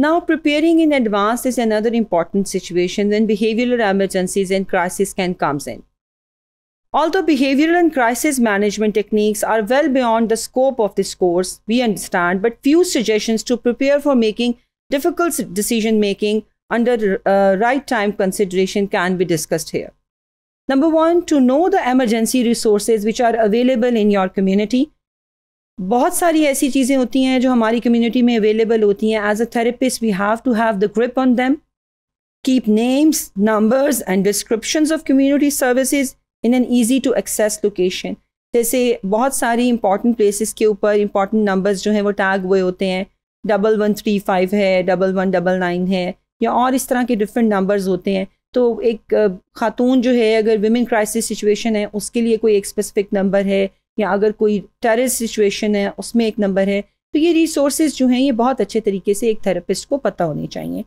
Now, preparing in advance is another important situation when behavioral emergencies and crisis can come in. Although behavioral and crisis management techniques are well beyond the scope of this course, we understand but few suggestions to prepare for making difficult decision making under uh, right time consideration can be discussed here. Number one, to know the emergency resources which are available in your community बहुत सारी ऐसी चीज़ें होती हैं जो हमारी community में available होती हैं as a therapist we have to have the grip on them keep names numbers and description of community services in an easy to access location जैसे बहुत सारी इंपॉर्टेंट प्लेसेस के ऊपर इंपॉर्टेंट नंबर्स जो हैं वो टैग हुए होते हैं डबल वन थ्री फाइव है डबल वन डबल नाइन है या और इस तरह के डिफरेंट नंबर्स होते हैं तो एक uh, खातून जो है अगर विमेन क्राइसिस सिचुएशन है उसके लिए कोई एक स्पेसिफिक नंबर है या अगर कोई टेरिस सिचुएशन है उसमें एक नंबर है तो ये रिसोर्सेज जो हैं ये बहुत अच्छे तरीके से एक थेरेपिस्ट को पता होने चाहिए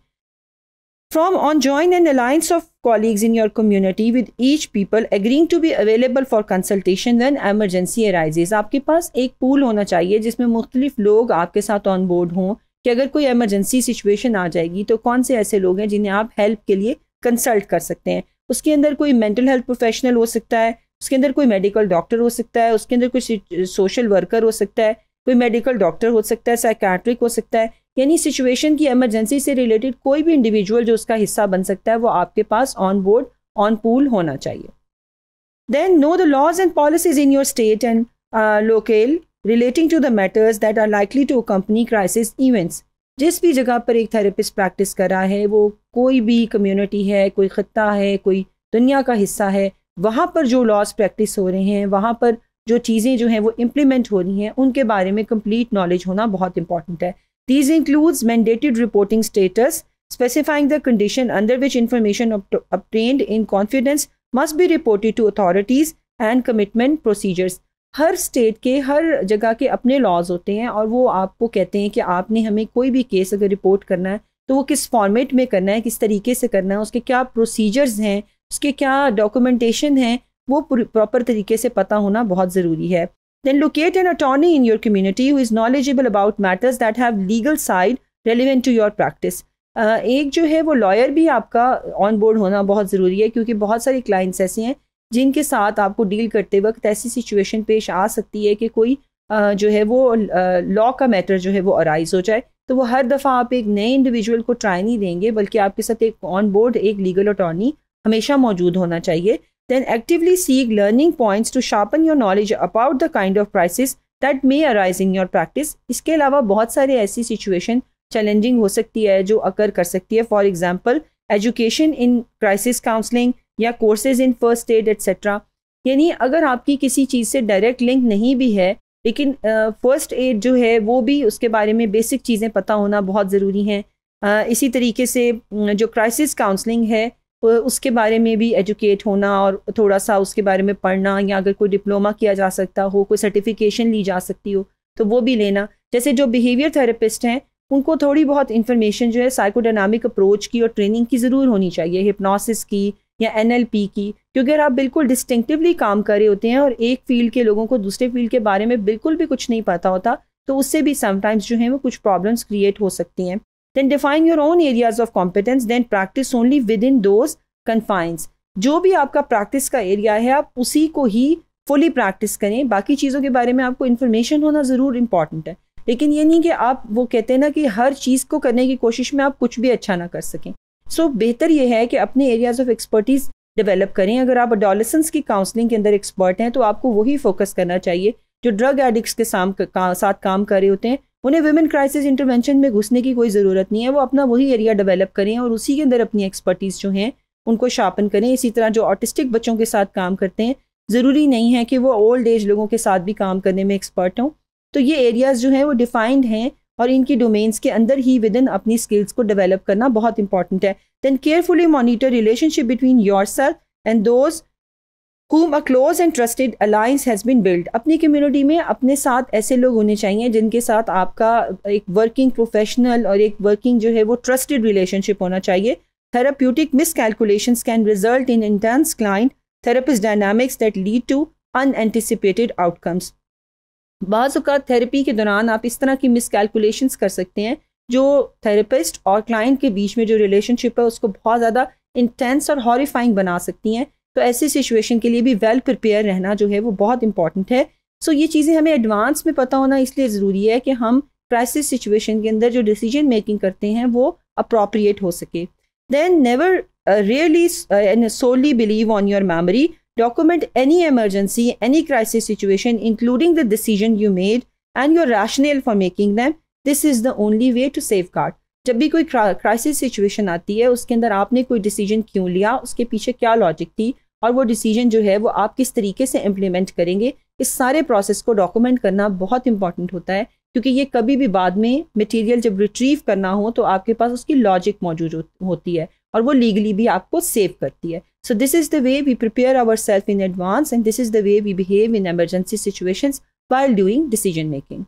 from on join an alliance of colleagues in your community with each people agreeing to be available for consultation when emergency arises आपके पास एक पूल होना चाहिए जिसमें मुख्तलिफ लोग आपके साथ ऑन बोर्ड हों कि अगर कोई एमरजेंसी सिचुएशन आ जाएगी तो कौन से ऐसे लोग हैं जिन्हें आप हेल्प के लिए कंसल्ट कर सकते हैं उसके अंदर कोई मेंटल हेल्थ प्रोफेशनल हो सकता है उसके अंदर कोई मेडिकल डॉक्टर हो सकता है उसके अंदर कोई सोशल वर्कर हो सकता है कोई मेडिकल डॉक्टर हो सकता है साइकैट्रिक हो सकता है यानी सिचुएशन की एमरजेंसी से रिलेटेड कोई भी इंडिविजुअल जो उसका हिस्सा बन सकता है वो आपके पास ऑन बोर्ड ऑन पूल होना चाहिए then know the laws and policies in your state and locale relating to the matters that are likely to company crisis events जिस भी जगह पर एक थेरेपिस्ट प्रैक्टिस कर रहा है वो कोई भी कम्युनिटी है कोई ख़त्ता है कोई दुनिया का हिस्सा है वहाँ पर जो लॉज प्रैक्टिस हो रहे हैं वहाँ पर जो चीज़ें जो हैं वो इम्प्लीमेंट हो रही हैं उनके बारे में कम्प्लीट नॉलेज होना बहुत इंपॉर्टेंट है these includes mandated reporting status specifying the condition under which information obtained in confidence must be reported to authorities and commitment procedures हर स्टेट के हर जगह के अपने लॉज होते हैं और वो आपको कहते हैं कि आपने हमें कोई भी केस अगर रिपोर्ट करना है तो वो किस फॉर्मेट में करना है किस तरीके से करना है उसके क्या प्रोसीजर्स हैं उसके क्या डॉक्यूमेंटेशन है वो प्रॉपर तरीके से पता होना बहुत ज़रूरी है then locate an attorney in your community who is knowledgeable about matters that have legal side relevant to your practice एक जो है वो लॉयर भी आपका ऑन बोर्ड होना बहुत ज़रूरी है क्योंकि बहुत सारी क्लाइंट्स ऐसे हैं जिनके साथ आपको डील करते वक्त ऐसी सिचुएशन पेश आ सकती है कि कोई uh, जो है वो लॉ uh, का मैटर जो है वो अराइज हो जाए तो वो हर दफ़ा आप एक नए इंडिविजुअल को ट्राई नहीं देंगे बल्कि आपके साथ एक ऑन बोर्ड एक लीगल अटॉर्नी हमेशा मौजूद होना चाहिए then actively seek learning points to sharpen your knowledge about the kind of crisis that may arise in your practice इसके अलावा बहुत सारे ऐसी सिचुएशन चैलेंजिंग हो सकती है जो अकर कर सकती है for example education in crisis counselling या courses in first aid etcetera यानी अगर आपकी किसी चीज़ से डायरेक्ट लिंक नहीं भी है लेकिन फर्स्ट uh, एड जो है वो भी उसके बारे में बेसिक चीज़ें पता होना बहुत ज़रूरी हैं uh, इसी तरीके से जो क्राइसिस काउंसलिंग है उसके बारे में भी एजुकेट होना और थोड़ा सा उसके बारे में पढ़ना या अगर कोई डिप्लोमा किया जा सकता हो कोई सर्टिफिकेशन ली जा सकती हो तो वो भी लेना जैसे जो बिहेवियर थेरेपिस्ट हैं उनको थोड़ी बहुत इन्फॉर्मेशन जो है साइकोडायनामिक अप्रोच की और ट्रेनिंग की ज़रूर होनी चाहिए हिप्नोसिस की या एन की क्योंकि अगर आप बिल्कुल डिस्टिंक्टिवली काम कर रहे होते हैं और एक फील्ड के लोगों को दूसरे फील्ड के बारे में बिल्कुल भी कुछ नहीं पता होता तो उससे भी समटाइम्स जो है वो कुछ प्रॉब्लम्स क्रिएट हो सकती हैं define your own areas of competence then practise only within those confines जो भी आपका प्रैक्टिस का एरिया है आप उसी को ही फुली प्रैक्टिस करें बाकी चीज़ों के बारे में आपको इन्फॉर्मेशन होना ज़रूर इम्पॉर्टेंट है लेकिन ये नहीं कि आप वो कहते हैं ना कि हर चीज़ को करने की कोशिश में आप कुछ भी अच्छा ना कर सकें सो so, बेहतर ये है कि अपने एरियाज़ ऑफ एक्सपर्टीज़ डेवलप करें अगर आप अडोलसेंस की काउंसलिंग के अंदर एक्सपर्ट हैं तो आपको वही फोकस करना चाहिए जो ड्रग एडिक्ट के साम, का, साथ काम कर रहे होते हैं उन्हें वुमेन क्राइसिस इंटरवेंशन में घुसने की कोई ज़रूरत नहीं है वो अपना वही एरिया डेवलप करें और उसी के अंदर अपनी एक्सपर्टीज़ जो हैं उनको शार्पन करें इसी तरह जो ऑटिस्टिक बच्चों के साथ काम करते हैं ज़रूरी नहीं है कि वो ओल्ड एज लोगों के साथ भी काम करने में एक्सपर्ट हों तो ये एरियाज़ जो हैं वो डिफाइंड हैं और इनकी डोमेन्स के अंदर ही विद इन अपनी स्किल्स को डेवलप करना बहुत इंपॉर्टेंट है then carefully monitor relationship between your self and those whom a close and trusted alliance has been built अपनी community में अपने साथ ऐसे लोग होने चाहिए जिनके साथ आपका एक working professional और एक working जो है वो trusted relationship होना चाहिए Therapeutic miscalculations can result in intense client therapist dynamics that lead to unanticipated outcomes. बाज़ अवत थेरेपी के दौरान आप इस तरह की मिसकैलकुलेशंस कर सकते हैं जो थेरेपिस्ट और क्लाइंट के बीच में जो रिलेशनशिप है उसको बहुत ज़्यादा इंटेंस और हॉरीफाइंग बना सकती हैं तो ऐसी सिचुएशन के लिए भी वेल well प्रिपेयर रहना जो है वो बहुत इंपॉर्टेंट है सो so, ये चीज़ें हमें एडवांस में पता होना इसलिए ज़रूरी है कि हम क्राइसिस सिचुएशन के अंदर जो डिसीजन मेकिंग करते हैं वो अप्रोप्रिएट हो सके then never really solely believe on your memory document any emergency any crisis situation including the decision you made and your rational for making them this is the only way to safeguard जब भी कोई crisis situation आती है उसके अंदर आपने कोई decision क्यों लिया उसके पीछे क्या लॉजिक थी और वो डिसीजन जो है वो आप किस तरीके से इम्प्लीमेंट करेंगे इस सारे प्रोसेस को डॉक्यूमेंट करना बहुत इंपॉर्टेंट होता है क्योंकि ये कभी भी बाद में मटेरियल जब रिट्रीव करना हो तो आपके पास उसकी लॉजिक मौजूद होती है और वो लीगली भी आपको सेव करती है so this is the way we prepare our self in advance and this is the way we behave in emergency situations while doing decision making